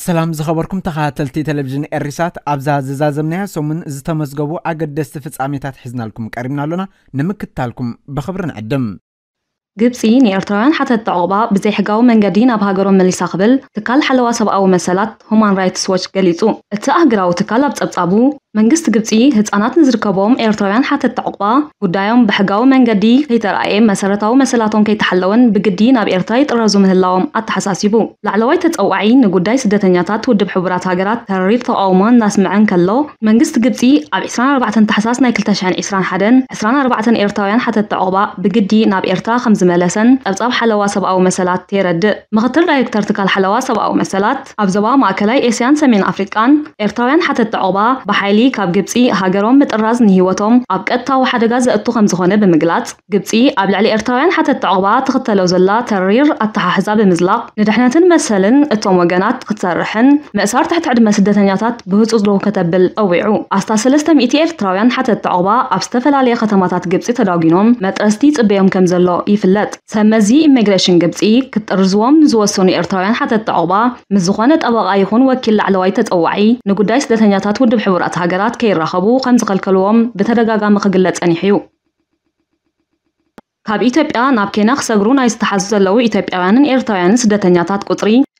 سلام زخبركم تخاتلتي تلفزيون إرسات أبزا ززا زمنها سومن زتمزقبو أقد دستفز عميتات حزنا لكم كاربنا لنا نمكت تالكم بخبرنا عدم جبسي نيرتران حتى التعوبة بزي حقاو من قدين أبهاجرون من قبل تقال حلوة سبقاو مسالات هما رايت سواج قليتو التأهجراو تقال أبتأبتأبو منجست قبطي هتصانات نزركبوم إيرتراوين حتى التعقبة ودايوم بحقاو منجدي كي ترأي مسارتاو مسالاتون كي تحلوان بقدي ناب إيرتاي تقرازو من اللوم التحساسيبو لعلوي تتقوعي نقو داي ودب حبرات هاجرات تاريط أوما ناس معن كلو منجست قبطي أب إسران أربعة تحساس نايكلتاش عن إسران حدن إسران أربعة إيرتراوين حتى التعقبة بقدي ناب إيرتا خمز مالسن أبزاب حلوة سبع أو مسالات تيرد مغتر رأيك ترتك الحلوة سبع أو مسالات أبزوا ماكلاي إسيان سمين أفريقان إيرتراوين حتى التعقبة بحيلي ብልሕሊ ካብ ግብፂ ሃገሮም ምጥራዝ ንሂወቶም ኣብ ቀጥታዊ ሓደጋ ዘእቱ ከም ዝኾነ ብምግላጽ ግብፂ ኣብ ልዕሊ ኤርትራውያን ሓተቲ ዕቑባ ትኽተሎ ዘላ ተሪር ኣተሓሕዛ ብምዝላቕ ንድሕነትን መሰልን እቶም ወገናት ክትሰርሕን ምእሳር ትሕቲ ዕድመ ስደተኛታት ብህፁፅ ዶ ከተብል ጠዊዑ ኣስታ 300 ኤርትራውያን ሓተቲ ዕቑባ ኣብ ዝተፈላለየ ከተማታት ግብፂ ተዳጒኖም መጥረስቲ ጽበዮም ከም ዘሎ ይፍለጥ ሰመዚ ኢሚግሬሽን ግብፂ ክጥርዝዎም ዝወሰኑ ኤርትራውያን ሓተቲ ዕቑባ ምስ ዝኾነ ጠበቓ ይኹን ወኪል ላዕለዋይ ተፀዋዒ ንጉዳይ ስደተኛታት ውድብ ሕቡራት ሃገር هجرات كي رحبو خمس قلقلوهم بتدقاقا مخجلات انيحيو كاب إيتابيا نابكي نخ سغرونا يستحزز اللو إيتابيا عنن إرتويا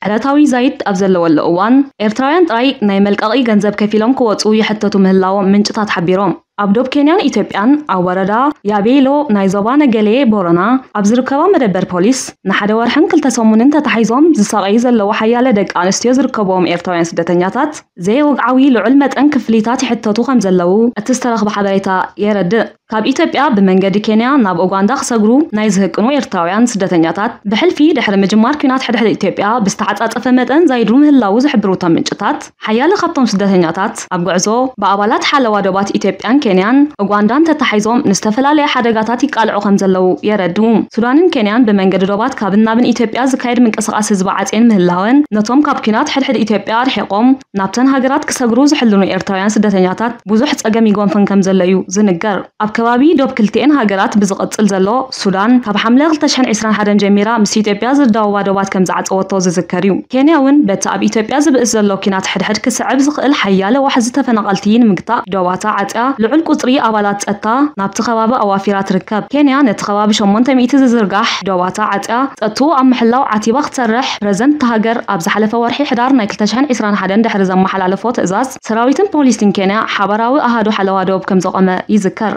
علتاوي زايد أبزل ولوان إرتاين تراي نيملك أي جنزب كفيلم قوات أوي حتى تمهلاو من جتات حبيرام أبدوب كينيان إتوبيان أو بردا يابيلو نايزوان جلي بورنا أبزر كوا مربر بوليس نحد ورحن كل تسامون انت تحيزوم زي سرعيز اللو حيا لدك عن استيزر كوام إرتاين سدتنياتات زي وقعوي لعلمة أنك فليتات حتى توخم زلو أتسترخ بحبريتا يرد كاب إتوبيا بمنجد كينيا ناب أوغاندا خساقرو نايزهك نو إرتاين سدتنياتات بحل في دحر مجمار كينات حد حد إتوبيا بستع ዝተዓፃፀፈ መጠን ዘይድሉ ምህላው ዝሕብሩ እቶም ምንጭታት ሓያለ ካብቶም ስደተኛታት ኣብ ጉዕዞ ብኣባላት ሓለዋ ዶባት ኢትዮጵያን ኬንያን ኡጋንዳን ተታሒዞም ንዝተፈላለየ ሓደጋታት ይቃልዑ ከም ዘለው የረድኡ ሱዳንን ኬንያን ብመንገዲ ዶባት ካብን ናብን ኢትዮጵያ ዝካየድ ምንቅስቃስ ህዝቢ ዓፅን ምህላወን ነቶም ካብ ኪናት ሕድሕድ ኢትዮጵያ ኣርሒቆም ናብተን ሃገራት ክሰግሩ ዝሕልኑ ኤርትራውያን ስደተኛታት ብዙሕ ፀገም ይጎንፈን ከም ዘሎ እዩ ዝንገር ኣብ ከባቢ ዶብ ክልቲኤን ሃገራት ብዝቐፅል ዘሎ ሱዳን ካብ ሓምለ 2021 ጀሚራ ምስ ኢትዮጵያ ዝዳወባ ዶባት ከም ዝዓፀወቶ ዝዝከር ነርዩ ኬንያ በታብ ኢትዮጵያ ዝብ እዘሎ ኪናት ዘሎ ኩናት ሕድሕድ ክስዕብ ዝኽእል ሓያለ ዋሕ ዝተፈናቐልቲ ንምግጣእ ደዋታ ዓፅያ ልዑል ቁፅሪ ኣባላት ፀጥታ ናብቲ ከባቢ ኣዋፊራ ትርከብ ኬንያ ነቲ ከባቢ 800 ዝዝርጋሕ ደዋታ ዓፅያ ፀጥኡ ኣብ ምሕላው ዓቲባ ክትሰርሕ ፕረዘንት ተሃገር ኣብ ዝሓለፈ ወርሒ ሕዳር ናይ 2021 ድሕሪ ዘመሓላለፎ ትእዛዝ ሰራዊትን ፖሊስን ኬንያ ሓበራዊ ኣሃዶ ሓለዋ ደቡብ ከም ዘቆመ ይዝከር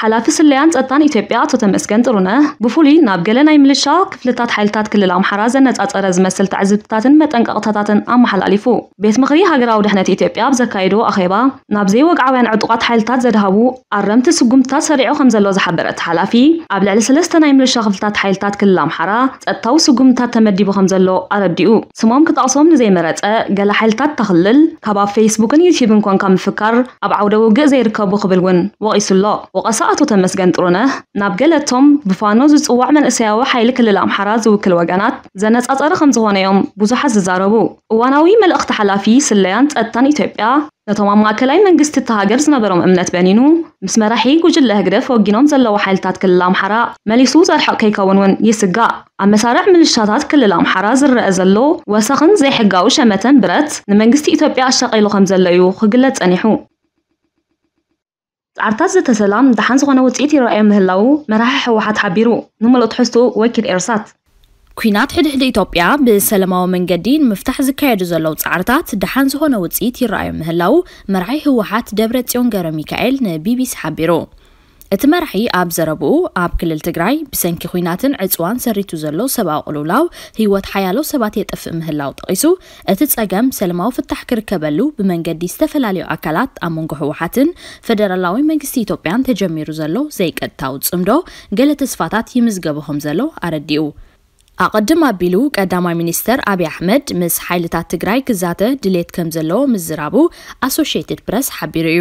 حلافي سليان تقطان إتبيع تتمسكن ترونة بفولي نابقل ناي ملشا كفلتات حيلتات كل العام حرازة نتقط أرز مسل تعزبتات متن قطتات أم حل أليفو بيت مغري هاقرا ودهنة إتبيع بزكايدو أخيبا نابزي وقعوين عدوقات حيلتات زدهابو أرمت سقومتات سريعو خمزلو زحبرت حلافي قبل على سلسة ناي ملشا كفلتات حيلتات كل العام حرا تقطو سقومتات تمدي بو خمزلو أرديو سمام كتعصوم نزي مرت قال حيلتات تخلل كبا فيسبوك يوتيوب كون كم فكر أبعودو قزير كبو خبلون وقيس الله وقص أتو تمسجن ترنا نبجلتهم بفانوز وسوع من السياوة حيل كل الأمحراز وكل وجنات زنت أطر خمس غنيم بزح الزاربو وأنا ويم الأخت حلافي سليانت التاني تبقى نتوما ما كلاي من قست تهاجر زنبرم أمنة بنينو مس مرحي جوجل لهجرف وجنوم زل وحيل تات كل الأمحراء ملي سوزا الحق كيكون ون يسقى أما سارع من الشاطات كل الأمحراز الرأزلو وسخن زي حقاوشة متن برت نمنجستي إتوبيا الشقي لو خمزلو خجلت أنيحو عرتاز تسلام ده حنس غنا وتيتي رأي مهلاو مراح واحد حبيرو نوم لو تحسو وكر إرسات كينات حد حد إيطوبيا بسلامة ومن قدين مفتح زكايد زلو تسعرتات ده حنس غنا وتيتي رأي مهلاو مراح واحد دبرت يونجر ميكائيل نبيبي سحبيرو እቲ መራሒ ኣብ ዘረብኡ ኣብ ክልል ትግራይ ብሰንኪ ኩናትን ዕፅዋን ሰሪቱ ዘሎ ሰብኣዊ ቅልውላው ህይወት ሓያሎ ሰባት የጥፍእ ምህላው ጠቂሱ እቲ ፀገም ሰለማዊ ፍታሕ ክርከበሉ ብመንገዲ ዝተፈላለዩ ኣካላት ኣብ መንጎ ህወሓትን ፈደራላዊ መንግስቲ ኢትዮጵያን ተጀሚሩ ዘሎ ዘይቀጥታዊ ፅምዶ ገለ ተስፋታት ይምዝገበኹም ዘሎ ኣረዲኡ ኣቐድም ኣቢሉ ቀዳማይ ሚኒስተር ኣብዪ ኣሕመድ ምስ ሓይልታት ትግራይ ክዛተ ድሌት ከም ዘለዎ ምዝራቡ ኣሶሽትድ ፕረስ ሓቢሩ እዩ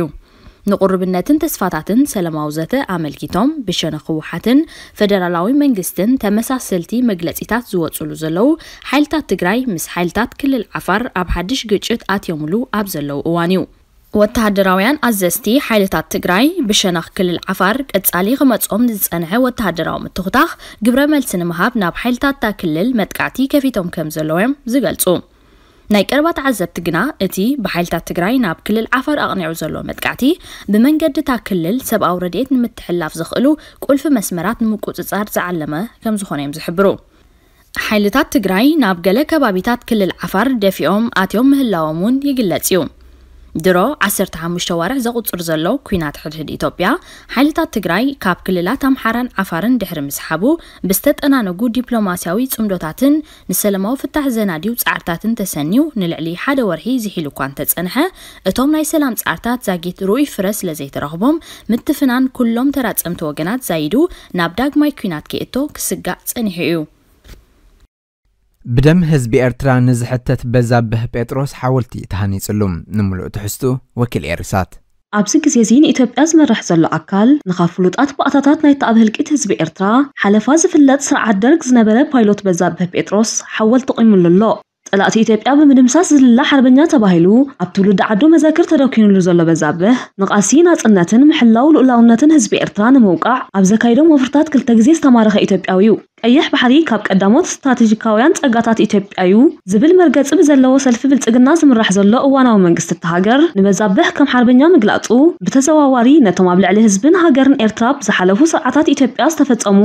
ንቑርብነትን ተስፋታትን ሰላማዊ ዘተ ኣመልኪቶም ብሸነ ሕወሓትን ፈደራላዊ መንግስትን ተመሳሰልቲ መግለፂታት ዝወፅሉ ዘለው ሓይልታት ትግራይ ምስ ሓይልታት ክልል ዓፋር ኣብ ሓድሽ ግጭት ኣትዮምሉ ኣብ ዘለው እዋን እዩ ወተሃደራውያን ኣዘዝቲ ሓይልታት ትግራይ ብሸነኽ ክልል ዓፋር ቀጻሊ ክመጾም ዝጸንሐ ወተሃደራዊ ምትኹታኽ ግብረ መልሲ ንምሃብ ናብ ሓይልታት እታ ክልል መጥቃዕቲ ከፊቶም ከም ዘለዎም ዝገልጹ ناي قربات عزب تقنا اتي بحيلتا تقراي ناب كل العفر اغني عزلو مدقعتي بمن قدتا كل سب او رديت نمتحلاف زخلو كل في مسمرات نمكو تزار زعلمة كم زخون يمزحبرو حيلتات تقراي ناب قلة كبابيتات كل العفر دفيوم اتيوم مهلاومون يقلت يوم ድሮ 15 ወርሕ ዘቑፅር ዘሎ ኩናት ሕድሕድ ኢትዮጵያ ሓይልታት ትግራይ ካብ ክልላት ኣምሓራን ዓፋርን ድሕሪ ምስሓቡ ብዝተጠናነጉ ዲፕሎማስያዊ ፅምዶታትን ንሰላማዊ ፍታሕ ዘናድዩ ፃዕርታትን ተሰኒዩ ንልዕሊ ሓደ ወርሒ ዝሒሉ እኳ እንተፀንሐ እቶም ናይ ሰላም ፃዕርታት ዛጊት ርኡይ ፍረ ዘይተረኽቦም ምትፍናን ኩሎም ተራፀምቲ ወገናት ዛይዱ ናብ ዳግማይ ኩናት ክእቶ ክስጋእ ፀኒሑ እዩ بدم هزب ارترا نزحتت بزاب بيتروس حاولتي تهاني سلوم نملو تحستو وكل ارسات أبسك سيزين إتوب أزمة رح زلو أكال نخافلوت أطب أطاطات نايت أبهل كيت هزب إرترا حالة فاز في اللات سرع الدرق زنبالة بايلوت بزاب بيتروس حاولت قيم للو ጠላእተይ ኢትዮጵያ ብምድምሳስ ዝልላ ሓርበኛ ተባሂሉ ኣብ ትውልዲ ዓዱ መዘክር ተደኪኑሉ ዘሎ በዛብህ ንቓሲ ናጽነትን ምሕላው ልኡላውነትን ህዝቢ ኤርትራ ንምውቃዕ ኣብ ዘካይዶም ወፍርታት ክልተ ግዜ ዝተማረኸ ኢትዮጵያዊ እዩ ቀይሕ ባሕሪ ካብ ቀዳሞት ስትራቴጂካውያን ጸጋታት ኢትዮጵያ እዩ ዝብል መርገፂ ብዘለዎ ሰልፊ ብልጽግና ዝምራሕ ዘሎ እዋናዊ መንግስቲ እተሃገር ንበዛብህ ከም ሓርበኛ ምግላጹ ብተዘዋዋሪ ነቶም ኣብ ልዕሊ ህዝብን ሃገርን ኤርትራ ብዝሓለፉ ስርዓታት ኢትዮጵያ ዝተፈጸሙ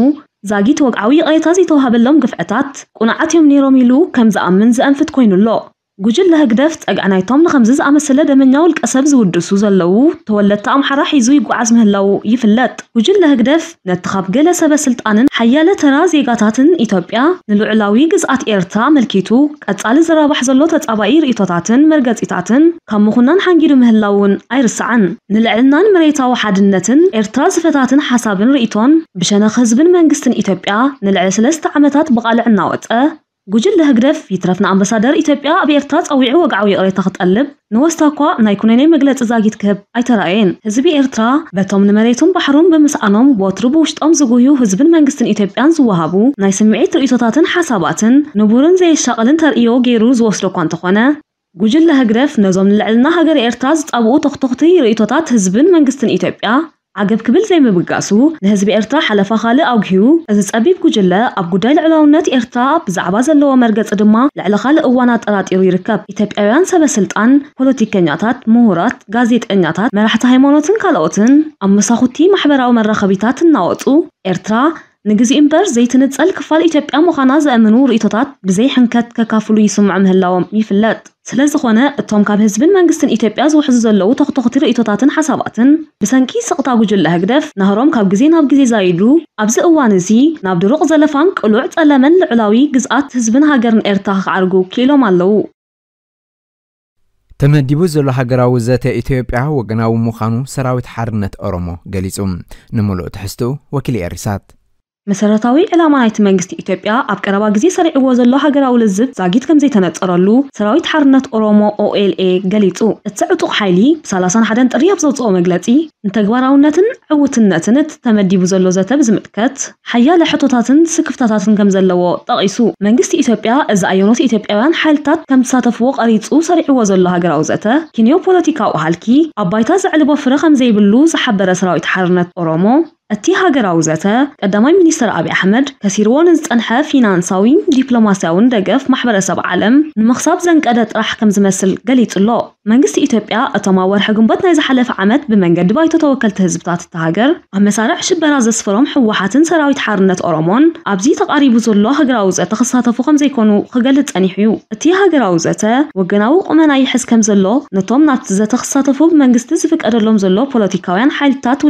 زاگیت وەک ئاوی ئای تازی تۆ هەبل لەم گفتات قنەعەتیم نێڕۆمیل و کەمزە ئەم منزە ئەم فتکۆین و لۆ جوجل هكذفت أجعني طام لخمزز أمسلة دمنو الكأسب زود الدسوز اللو تولدت أم حراح يزوي جو عزمه اللو يفلت جوجل هكذف نتخاب جلسة بسلت أنن حيالة ترازي قطعتن إثيوبيا نلعلاوي قزعت إرتا ملكيتو أتعال زراب حزلوتة أبائير إطاعتن مرقز إطاعتن كمخنان حنجيرو مهلاون أيرسعن نلعلنان مريتا وحدنتن إرتا زفتاتن حسابن رئيتون بشان خزبن منقستن إثيوبيا نلعلسلست عمتات بقالع النوات أه جوجل له غرف يترفنا امبسادر ايتوبيا بيرتا صويع وقعو يقري تخطلب نوستاكو نايكونيني مغلط زاغيت كب ايتراين حزب ايرترا بتوم نمريتوم بحرون بمسانوم بوتربو وشت ام زغيو حزب المنغستن ايتوبيا زوهابو ناي سمعيت رؤيتاتن حساباتن نبورن زي الشقلن تر ايو غيروز وسلو كونت خونا جوجل له غرف نظام للعلنا هاجر ايرتاز صابو تخطخطي رؤيتات حزب المنغستن ايتوبيا عقب كبل زي ما بقاسو نهزب إرتا حلفا خالق أو جيو أز تسبيب كجلة أب قداي العلاونات إرتا بزعبا زلوا مرقز أدما لعلى خالق أوانات أرات إرو يركب إتابعيان سبا سلطان بوليتيكنياتات مهورات غازيت أنياتات مراحة هايمونوتن كالوتن أم مساخوتي محبراو مرخبيتات إرتا نجزي إمبر زي تنتسأل كفال إتبقى مخانا زأمنو رئيطات بزي حنكات كاكافلو يسمع مهلاو ميفلات سلاز أخوانا التوم كاب هزبن مانجستن إتبقى زو حزز اللو تخطو خطير رئيطات حسابات بسان كي سقطا قجل لهكدف نهروم كاب جزي ناب جزي زايدو أبز أوان زي ناب دروق زلفانك ولو عد ألمن لعلاوي جزئات هزبن هاجرن إرتاخ عرقو كيلو مالو تمدیبو زلو حقرا وزات ایتوپیا و گناو مخانو سراویت حرنت ارمو گلیزم نمولو تحستو وکلی ارسات مسرطاوي إلى ما نيت منجست إثيوبيا أبقى ربع جزيرة سرق وز الله جرى ولزب زعجت كم زيتنا تقرلو سرويت حرنت أورامو أو إل إيه قليتو تسعتو حالي سالسان حدا تقري بزوت أو مجلتي انتجوارا ونتن أو تنتن تتمدي بز الله زت بزمت كات حيا لحطو تاتن سكف تاتن كم زلوا طقيسو منجست إثيوبيا إذا أيونوس إثيوبيا وان حال تات كم سات فوق قليتو سرق وز الله جرى وزته كنيو بوليتيكا وحالكي أبايتاز على بفرق زي بلوز حبر سرويت حرنت أورامو اتی هاجر اتیهاگەراوزەتە کە دەمای مینیستەر ئابی ئەحمد کەسیرۆنز ئەنها فینانساوی دیپلۆماسیاون دەگەف محبەرە سەب عالم مخصاب زەنگ ئەدەت ڕحکەم زمەسل گەلی تڵۆ منگستی ئیتۆپیا ئەتەماوەەر تاجر نایزە حەلف عەمەد از دوای حوحات هزبتات حرنت ئەمەسارە حشب بەرازە بزر حوحاتن هاجر حرنەت خصات ئابزی زیکانو بزۆلۆ هەگەراوزەتە اتی هاجر زەیکۆن و جناو قمنای حس کم قۆمەنایی حسکەم زەلۆ نەتۆم ناتزەتە خساتە فۆ بمەنگستی زفک ئەرەلۆم زەلۆ پۆلۆتیکاویان حالتات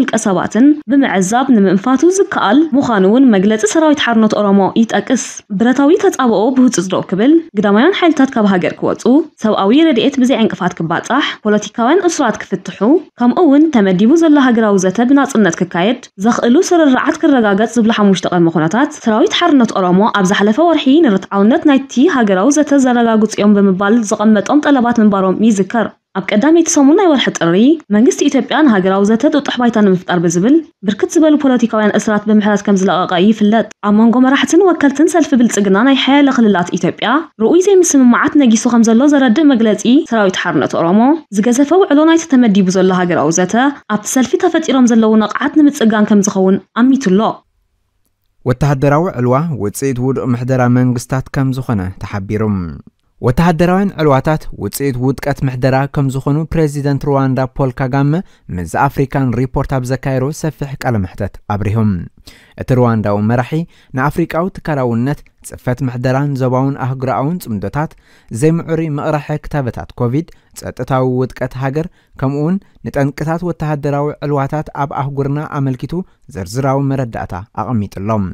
به معز مزاب نمن فاتو زكال مخانون مجلس سراوي تحرنات أرامو يتأكس برتاوي تتعبو بهوت زدو كبل قداميان حيل تاتك بهاجر كواتو سو أوي رديت بزي عنقفات كباتح بولاتيكاوان أسرات كفتحو كم أون تمدي بوزل لها قراو زتا بنات أنت كايد زخ إلو سر الرعات كالرقاقات زبل حموش تقال مخونتات سراوي تحرنات أرامو أبز حلفة ورحين رتعونت نايتي هاجر زتا زرقاقوت يوم بمبال زغمت أنت ألبات من بارو ميزكر اب قدامي تسمونا يورح تقري منقست ايتابيان هاقر اوزاته دو تحبايتان مفتار بزبل بركت زبالو بولاتيكاوين اسرات بمحلات كمزل اقاقاي فلات امونغو مراحتن وكالتن سلف بلتقنان اي حيال لخللات ايتابيا رؤي زي مسمم معات ناقيسو خمزلو زرد مقلاتي سراو يتحارنا تورومو زقازفو علونا يتتمدي بزول لهاقر اوزاته اب تسلفي تفت ايرام زلو ناقعات نمتقان كمزخون امي تلو و التحدراو علوا و تسيد ود محدرا منقستات كمزخونا تحبيرم ወተሃደራውያን ዕልዋታት ውፅኢት ውጥቀት ምሕደራ ከም ዝኾኑ ፕሬዚደንት ሩዋንዳ ፖል ካጋመ ምዝ ኣፍሪካን ሪፖርት ኣብ ዘካይሮ ሰፊሕ ቃለ ምሕተት ኣብሪሆም እቲ ሩዋንዳዊ መራሒ ንኣፍሪቃዊ ትካላውነት ፅፈት ምሕደራን ዞባውን ኣህጉራኣውን ፅምዶታት ዘይምዕሪ መቕራሒ ክታበታት ኮቪድ ፀጥታዊ ውጥቀት ሃገር ከምኡውን ንጠንቅታት ወተሃደራዊ ዕልዋታት ኣብ ኣህጉርና ኣመልኪቱ ዝርዝራዊ መረዳእታ ኣቐሚጡሎም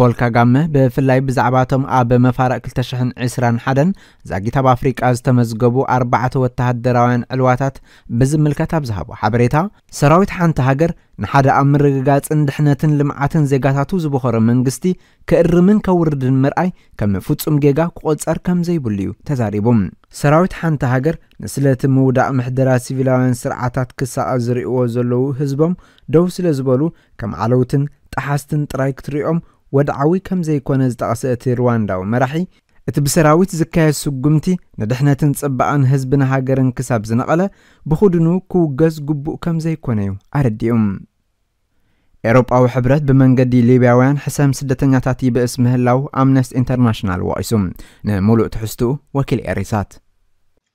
ፖል ካጋመ ብፍላይ ብዛዕባ እቶም ኣብ መፋርቅ 221 ዛጊት ኣብ ኣፍሪቃ ዝተመዝገቡ ኣርባዕተ ወተሃደራውያን ዕልዋታት ብዝምልከት ኣብ ዝሃቦ ሓበሬታ ሰራዊት ሓንቲ ሃገር ንሓደ ኣብ ምርግጋፅን ድሕነትን ልምዓትን ዜጋታቱ ዝበኸሮ መንግስቲ ክእርምን ከውርድን ምርኣይ ከም ፍጹም ጌጋ ክቆፀር ከም ዘይብሉ እዩ ተዛሪቡ ሰራዊት ሓንቲ ሃገር ንስለቲ ምውዳቅ ምሕደራ ሲቪላውያን ስርዓታት ክሳቀ ዝርእዎ ዘለዉ ህዝቦም ደው ስለ ዝበሉ ከም ዓለውትን ጣሓስትን ጥራይ ክትሪኦም ወድዓዊ ከም ዘይኮነ ዝጠቕሰ እቲ ሩዋንዳዊ መራሒ እቲ ብሰራዊት ዝካየድ ስጉምቲ ንድሕነትን ጽባቐን ህዝብን ሃገርን ክሳብ ዝነቐለ ብኽድኑ ክውገዝ ግቡእ ከም ዘይኮነ እዩ ኣረዲኡም ኤሮጳዊ ሕብረት ብመንገዲ ሊብያውያን ሕሰም ስደተኛታት ይብእስ ምህላው ኣምነስት ኢንተርናሽናል ወቒሱ ንምሉእ ትሕዝትኡ ወኪል ኤሪሳት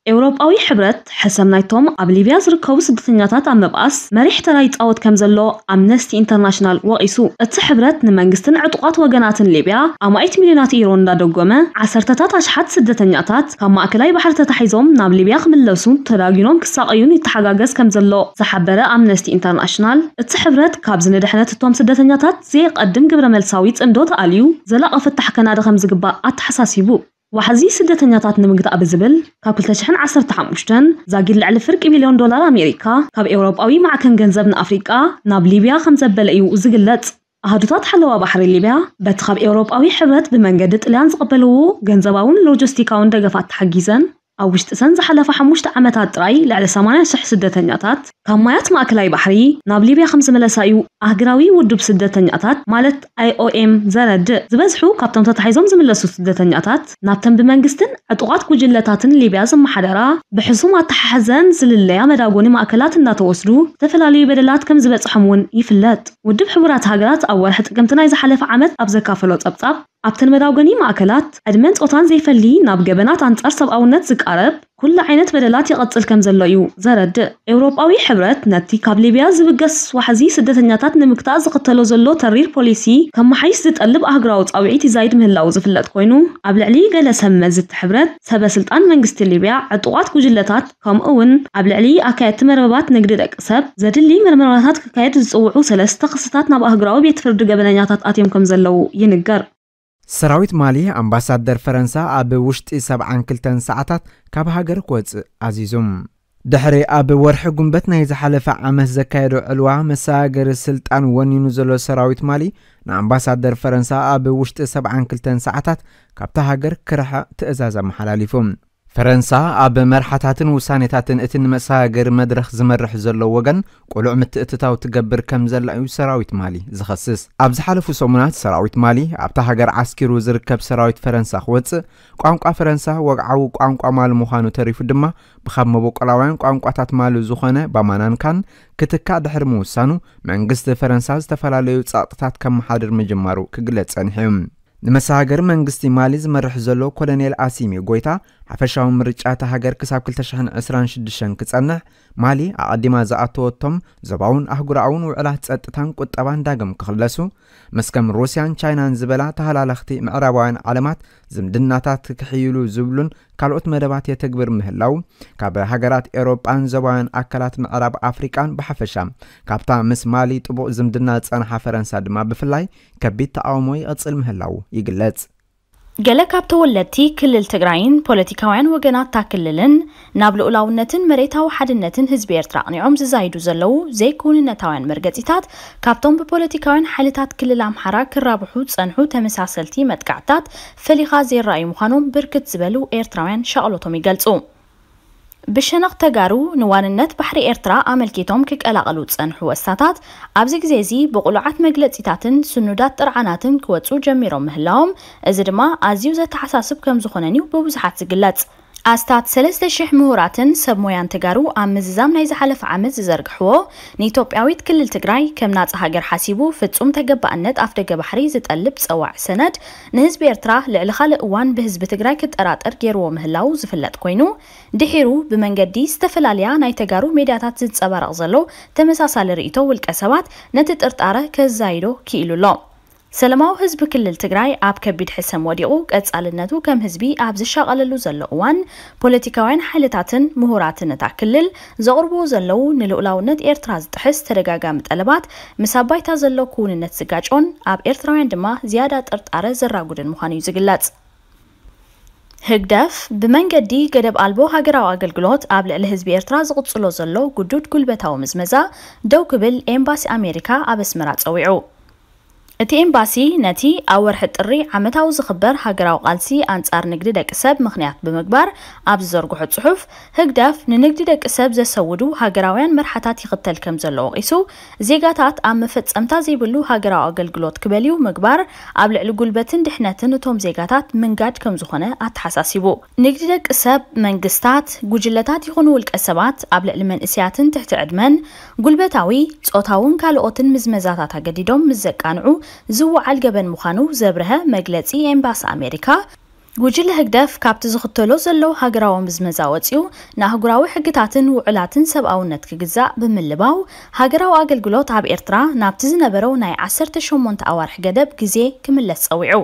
أوروباوي حبرت حسم نايتوم قبل بياز ركوب صدقينياتات عم بقص مريح ترايت أوت كم زلو أمنستي انترناشنال وقسو التحبرت نمانجستن عطوقات وقنات ليبيا أما 8 مليونات إيرون دا دوغوما عسر تتات أشحات صدقينياتات كما أكلاي بحر تتحيزوم نام ليبيا خمل لوسون تراجينوم كساقيون يتحقاقز كم زلو تحبرة أمنستي انترناشنال التحبرت كابزن رحنة التوم صدقينياتات زيق قدم قبر ملساويت اندوت أليو زلاق فتح كنادة خمز قبا أتحساسيبو وحزي سدتنياتات نمقطع بزبل كابل تشحن عصر تحمشتن زاقل لعل فرق مليون دولار أمريكا كاب أوروبا أوي معكن جنزب أفريقا ناب ليبيا خمسة بلئيو وزقلت أهدوطات حلوة بحر ليبيا بتخاب أوروبا أوي حبت بمنجدت لانز قبلو جنزباون لوجستيكاون دقفات تحقيزن أو وشت سنزح على فحموشت عمتات راي لعلى سمانة سح سدتا نعتات كمايات ماكلاي بحري ناب ليبيا خمس ملاسايو أهجراوي ودوب سدتا نعتات مالت اي او ام زرد زبازحو كابتن تتحيزم زملاسو سدتا نعتات نابتن بمنجستن عطوغات كجلتاتن ليبيا زم حرارة بحزوما تحزن زل اللي عمدا قوني ماكلات النات وصلو تفل علي بدلات كم زباز حمون يفلات ودوب حبرات هاجرات أول حتى قمتنا إذا حلف عمت أبزكا فلوت أبتاب أبتن مداوغني ماكلات أدمنت أوتان زي فلي ناب جبنات عن تأرصب أو نتزك قرب كل عينت بدلات يقتل كم زلايو زرد أوروبا ويحبرت نتي قبل بياز بقص وحزي سدة نياتات نمكتاز قتلو زلو ترير بوليسي كم حيث تتقلب أهجراوت أو عيتي زايد من اللوز في اللات كوينو قبل علي قال سمى زد حبرت سبا سلطان من قصة ليبيا عطوات كجلتات كم أون قبل علي أكايت مربات نقدر أكسب زاد اللي مرمراتات كايت زوعو سلس تقصتات نب أهجراو بيتفرد قبل نياتات آتيم كم زلو ينقر ሰራዊት ማሊ ኣምባሳደር ፈረንሳ ኣብ ውሽጢ 72 ሰዓታት ካብ ሃገር ክወፅእ ኣዚዙም ድሕሪ ኣብ ወርሒ ጉንበት ናይ ዝሓለፈ ዓመት ዘካየዶ ዕልዋ መሰጋገሪ ስልጣን ወኒኑ ዘሎ ሰራዊት ማሊ ንኣምባሳደር ፈረንሳ ኣብ ውሽጢ 72 ሰዓታት ካብቲ ሃገር ክርሐቕ ትእዛዝ ኣመሓላሊፉ ፈረንሳ ኣብ መርሓታትን ውሳኔታትን እቲ ንመሰጋገሪ መድረኽ ዝመርሕ ዘሎ ወገን ቁሉዕ ምትእትታው ትገብር ከም ዘላ እዩ ሰራዊት ማሊ ዝኸስስ ኣብ ዝሓለፉ ሰሙናት ሰራዊት ማሊ ኣብታ ሃገር ዓስኪሩ ዝርከብ ሰራዊት ፈረንሳ ክወፅእ ቋንቋ ፈረንሳ ወግዓዊ ቋንቋ ማሊ ምዃኑ ተሪፉ ድማ ብኻብ መበቆላውያን ቋንቋታት ማሊ ዝኾነ ባማናንካን ክትካእ ድሕሪ ምውሳኑ መንግስቲ ፈረንሳ ዝተፈላለዩ ከም መሓድር ምጅማሩ ክግለጽ እዩ ንመሰሃገር መንግስቲ ማሊ ዝመርሕ ዘሎ ኮሎኔል ኣሲሚ ጎይታ ሓፈሻዊ ምርጫ እቲ ሃገር ክሳብ 226 ክጸንሕ ማሊ ኣቐዲማ ዝኣተወቶም ዞባውን ኣህጉራውን ውዕላት ጸጥታን ቁጠባን ዳግም ክኽለሱ ምስ ከም ሩስያን ቻይናን ዝበላ ተሃላለኽቲ ምዕራባውያን ዓለማት ዝምድናታት ክሕይሉ ዝብሉን ካልኦት መደባት የተግብር ምህላው ካብ ሃገራት ኤሮጳን ዞባውያን ኣካላት ምዕራብ ኣፍሪቃን ብሓፈሻ ካብታ ምስ ማሊ ጥቡቕ ዝምድና ጸንሓ ፈረንሳ ድማ ብፍላይ ከቢድ ተቃውሞ ይቕጽል ምህላው ይግለጽ جلك عبتولتي كل التجرين بوليتيكاوين وجنات تاكللن نابل أولاونتن مريتا وحدنتن هزبير تراني عمز زايدو زلو زي كون نتاوين مرقزيتات كابتون ببوليتيكاوين حالتات كل الامحرا كرابحو تسانحو تمساسلتي متقعتات فليغا زي الرأي مخانون بركت زبلو اير تراوين شاولوتومي قلتو ብሸነኽ ተጋሩ ንዋንነት ባሕሪ ኤርትራ ኣመልኪቶም ክቀላቐሉ ዝጸንሑ ወሳታት ኣብዚ ግዜ እዚ ብቑሉዓት መግለጺታትን ስኑዳት ጥርዓናትን ክወጹ ጀሚሮም ምህላዎም እዚ ድማ ኣዝዩ ዘተሓሳስብ ከም ዝኾነን እዩ ብብዙሓት ዝግለጽ استاد سلست شح مهوراتن سب مویان تگارو آمز زام نایز حلف آمز زرگ حوو نیتوپی آوید کلل تگرای کم ناز هاگر حاسیبو فتسوم تگب باند افرگ بحری زد اللبس او عسند نهز بیرتراه لعلخال اوان بهز بتگرای کت ارات ارگیرو و مهلاو زفلت کوینو دهیرو بمنگدی استفلالیا نای تگارو میدیاتات زد سبر اغزلو تمساسال ریتو ولک اسوات نتت ارتاره که زایرو کیلو لام ሰለማዊ ህዝቢ ክልል ትግራይ ኣብ ከቢድ ሕሰም ወዲቑ ቀጻልነቱ ከም ህዝቢ ኣብ ዝሻቐለሉ ዘሎ እዋን ፖለቲካውያን ሓይልታትን ምሁራትን እታ ክልል ዘቕርብዎ ዘለው ንልኡላውነት ኤርትራ ዝጥሕስ ተደጋጋሚ ጠለባት ምስ ኣባይታ ዘሎ ክውንነት ዝጋጮን ኣብ ኤርትራውያን ድማ ዝያዳ ጥርጣረ ዘራጉድን ምዃኑ እዩ ዝግለጽ ህግደፍ ብመንገዲ ገደብ ኣልቦ ሃገራዊ ኣገልግሎት ኣብ ልዕሊ ህዝቢ ኤርትራ ዝቕፅሎ ዘሎ ጉዱድ ጉልበታዊ ምዝመዛ ደው ክብል ኤምባሲ ኣሜሪካ ኣብ ኣስመራ ፀዊዑ እቲ ኤምባሲ ነቲ ኣብ ወርሒ ጥሪ ዓመታዊ ዝኽበር ሃገራዊ ቃልሲ ኣንጻር ንግዲ ደቂ ሰብ ምክንያት ብምግባር ኣብ ዝዘርግሖ ጽሑፍ ህግደፍ ንንግዲ ደቂ ሰብ ዘሰውዱ ሃገራውያን መርሓታት ይኽተል ከም ዘለዎ ቂሱ ዜጋታት ኣብ መፈጸምታ ዘይብሉ ሃገራዊ ኣገልግሎት ክበልዩ ምግባር ኣብ ልዕሊ ጉልበትን ድሕነትን እቶም ዜጋታት ምንጋድ ከም ዝኾነ ኣተሓሳሲቡ ንግዲ ደቂ ሰብ መንግስታት ጉጅለታት ይኹኑ ውልቀ ሰባት ኣብ ልዕሊ መንእስያትን ትሕቲ ዕድመን ጉልበታዊ ጾታውን ካልኦትን ምዝመዛታት ኣገዲዶም ምስ ዘቃንዑ ዝወዓል ገበን ምዃኑ ዘብርሀ መግለፂ ኤምባሲ ኣሜሪካ ጉጅለ ህግደፍ ካብቲ ዝኽተሎ ዘሎ ሃገራዊ ምዝመዛ ወፂኡ ንኣህጉራዊ ሕግታትን ውዕላትን ሰብኣውነት ክግዛእ ብምልባው ሃገራዊ ኣገልግሎት ኣብ ኤርትራ ናብቲ ዝነበረው ናይ 18 ኣዋርሒ ገደብ ግዜ ክምለስ ፀዊዑ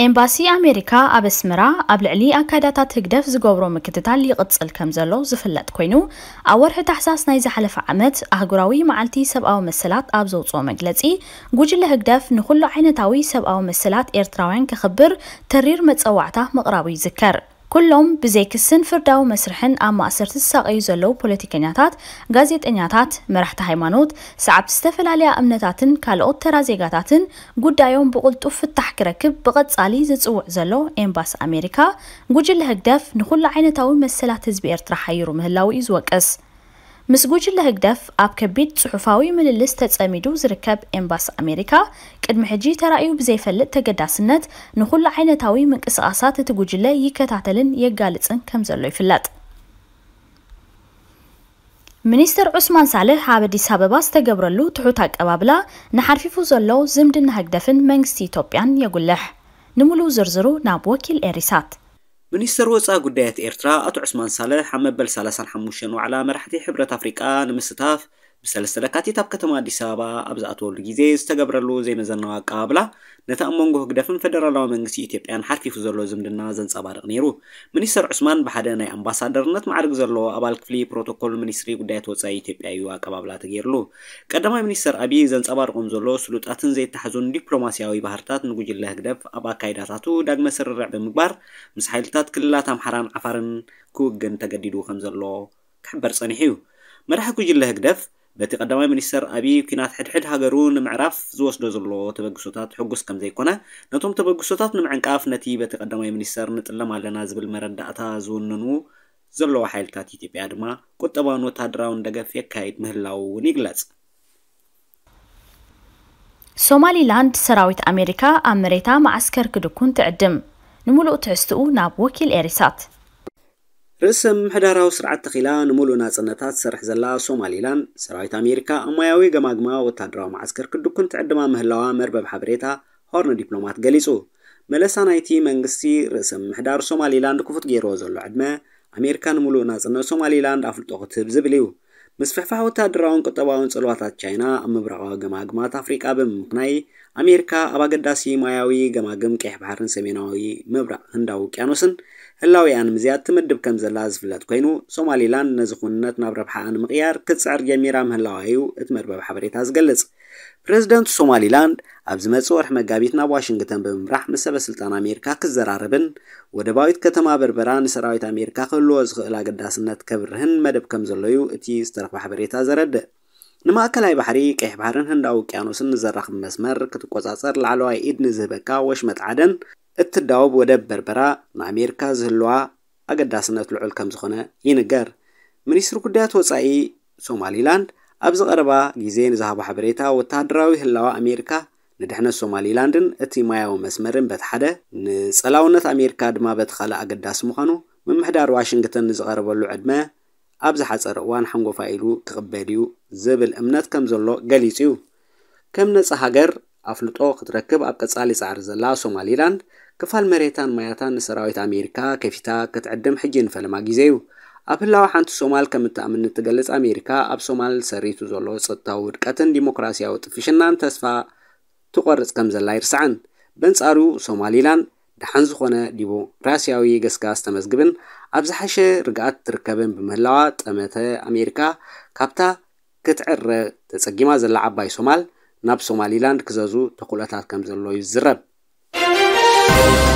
امباسي امريكا ابسمرا ابلعلي اكادات تهدف زغبرو مكتتال لي قتصل كمزلو زفلت كوينو اورح تحساس نايز حلف عمت اهغراوي معلتي سباو مسلات ابزو صو مغلصي غوجل هدف نخلو عينتاوي سباو مسلات ايرتراوين كخبر ترير متصوعته مقراوي ذكر كلهم بزيك السن فرداو مسرحن اما اسرت الساقي زلو بوليتيك انياتات غازيت انياتات مرحت هايمانوت سعب استفل عليا امنتاتن كالقوت ترازيقاتاتن قد ايوم بقول طف التحك ركب بغد سالي زيزو زلو امباس امريكا قجل هكدف نخل عينتاو مسلا تزبير ترحيرو مهلاو ايز وكس ምስ ጉጅለ ህግደፍ ኣብ ከቢድ ፅሑፋዊ ምልልስ ተፀሚዱ ዝርከብ ኤምባሲ ኣሜሪካ ቅድሚ ሕጂ ተራእዩ ብዘይፈልጥ ተገዳስነት ንኩሉ ዓይነታዊ ምንቅስቃሳት እቲ ጉጅለ ይከታተልን የጋልፅን ከም ዘሎ ይፍለጥ ሚኒስትር ዑስማን ሳልሕ ኣብ ኣዲስ ኣበባ ዝተገብረሉ ትሑት ኣቀባብላ ንሓርፊፉ ዘሎ ዝምድና ህግደፍን መንግስቲ ኢትዮጵያን የጉልሕ ንምሉእ ዝርዝሩ ናብ ወኪል ኤሪሳት منيستر وزارة قدايات إيرترا أتو عثمان صالح عمبل سالسان حموشين وعلى مرحتي حبرة أفريقا نمستاف ብሰለስተ ለካቲት ኣብ ከተማ ኣዲስ ኣበባ ኣብ ዝኣተወሉ ግዜ ዝተገብረሉ ዘይመዘናዊ ኣቀባብላ ነቲ ኣብ መንጎ ህግደፍን ፈደራላዊ መንግስቲ ኢትዮጵያን ሓርኪፉ ዘሎ ዝምድና ዘንፀባርቕ ነይሩ ሚኒስትር ዑስማን ብሓደ ናይ ኣምባሳደርነት ማዕርግ ዘሎ ኣባል ክፍሊ ፕሮቶኮል ሚኒስትሪ ጉዳያት ወፃኢ ኢትዮጵያ እዩ ኣቀባብላ ተገይሩሉ ቀዳማይ ሚኒስትር ኣብዪ ዘንፀባርቆም ዘሎ ስሉጣትን ዘይተሓዙን ዲፕሎማስያዊ ባህርታት ንጉጅለ ህግደፍ ኣብ ኣካይዳታቱ ዳግመ ስርርዕ ብምግባር ምስ ሓይልታት ክልላት ኣምሓራን ዓፋርን ክውግን ተገዲዱ ከም ዘሎ ክሕበር ፀኒሑ እዩ መራሒ ጉጅለ ህግደፍ በቲ ቀዳማይ ሚኒስተር ኣብይ ኩናት ሕድሕድ ሃገሩ ንምዕራፍ ዝወስዶ ዘሎ ተበግሶታት ሕጉስ ከም ዘይኮነ ነቶም ተበግሶታት ንምዕንቃፍ ነቲ በቲ ቀዳማይ ሚኒስተር ንጥለም ኣለና ዝብል መረዳእታ ዝውንኑ ዘለዎ ሓይልታት ኢትዮጵያ ድማ ቁጠባን ወታደራውን ደገፍ የካይድ ምህላው እውን ይግለጽ ሶማሊላንድ ሰራዊት ኣሜሪካ ኣብ መሬታ ማዓስከር ክድኩን ትዕድም ንምሉእ ትሕዝትኡ ናብ ወኪል ኤሪሳት ርእሰ ምሕዳራዊ ስርዓት ተኺላ ንሙሉእ ናጽነታት ትሰርሕ ዘላ ሶማሊላንድ ሰራዊት ኣሜሪካ ኣማያዊ ገማግማ ወታደራዊ ማዓስከር ክድኩን ትዕድማ ምህላዋ መርበብ ሓበሬታ ሆርን ዲፕሎማት ገሊጹ መለሳ ናይቲ መንግስቲ ርእሰ ምሕዳር ሶማሊላንድ ክፉት ገይርዎ ዘሎ ዕድመ ኣሜሪካ ንሙሉእ ናጽነት ሶማሊላንድ ኣፍልጦ ክትህብ ዝብል እዩ ምስ ወታደራውን ቁጠባውን ጽሏታ ቻይና ምብራዊ ገማግማት አፍሪቃ ብምክናይ ኣሜሪካ ኣብ ኣገዳሲ ማያዊ ገማግም ቀይሕ ባሕርን ሰሜናዊ ምብራቕ ህንዳዊ ውቅያኖስን ህላውያን ምዝያድ ትምድብ ከም ዘላ ዝፍለጥ ኮይኑ ሶማሊላንድ ነዚ ኩንነት ናብ ረብሓኣ ንምቕያር ክትፅዕር ጀሚራ ምህላዋዩ እቲ መርበብ ሓበሬታ ዝገልጽ ፕሬዚደንቱ ሶማሊላንድ ኣብዚ መጽእ ወርሒ መጋቢት ናብ ዋሽንግተን ብምምራሕ ምስ ሰበስልጣን ኣሜሪካ ክዘራርብን ወደባዊት ከተማ በርበራ ንሰራዊት ኣሜሪካ ክህልዎ ዝኽእል ኣገዳስነት ከብርህን መደብ ከም ዘለዩ እቲ ዝተረኽበ ሓበሬታ ዘረድእ ንማእከላይ ባሕሪ ቀይሕ ባሕርን ህንዳ ውቅያኖስን ንዘራኽብ መስመር ክትቆጻጸር ላዕለዋይ ኢድ ንዝህበካ ወሽመጥ ዓደን እትዳወብ ወደብ በርበራ ንኣሜሪካ ዝህልዋ ኣገዳስነት ልዑል ከም ዝኾነ ይንገር ሚኒስትሪ ጉዳያት ወጻኢ ሶማሊላንድ ኣብዚ ቀረባ ግዜ ንዝሃቦ ሓበሬታ ወታደራዊ ህላዋ ኣሜሪካ ንድሕነት ሶማሊላንድን እቲ ማያዊ መስመርን በቲ ሓደ ንፀላውነት ኣሜሪካ ድማ በቲ ካልእ ኣገዳሲ ምዃኑ ምምሕዳር ዋሽንግተን ንዝቐረበሉ ዕድመ ኣብ ዝሓፀረ እዋን ሓንጎፋ ኢሉ ክቕበል እዩ ዝብል እምነት ከም ዘሎ ገሊጹ እዩ ከም ነፃ ሃገር ኣፍልጦ ክትረክብ ኣብ ቀጻሊ ፃዕሪ ዘላ ሶማሊላንድ ክፋል መሬታን ማያታን ንሰራዊት ኣሜሪካ ከፊታ ክትዕድም ሕጂ ንፈለማ ግዜ እዩ ኣብ ህላዊ ሓንቲ ሶማል ከም እትኣምን እትገልጽ ኣሜሪካ ኣብ ሶማል ሰሪቱ ዘሎ ፀጥታዊ ውድቀትን ዲሞክራስያዊ ጥፍሽናን ተስፋ ትቆርጽ ከም ዘላ ይርስዓን በንጻሩ ሶማሊላንድ ድሓን ዝኾነ ዲሞክራስያዊ ገስጋስ ተመዝግብን ኣብ ዝሓሸ ርግኣት ትርከብን ብምህላዋ ጠመተ ኣሜሪካ ካብታ ክትዕረ ተጸጊማ ዘላ ዓባይ ሶማል ናብ ሶማሊላንድ ክዘዙ ተኩለታት ከም ዘሎ ይዝረብ